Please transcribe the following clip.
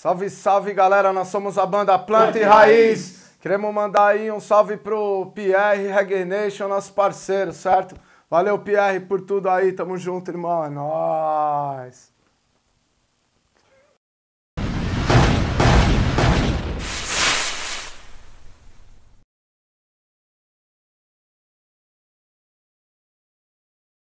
Salve, salve galera, nós somos a banda Planta e Raiz. Queremos mandar aí um salve pro Pierre Reggae Nation, nosso parceiro, certo? Valeu, Pierre, por tudo aí, tamo junto, irmão, é nóis.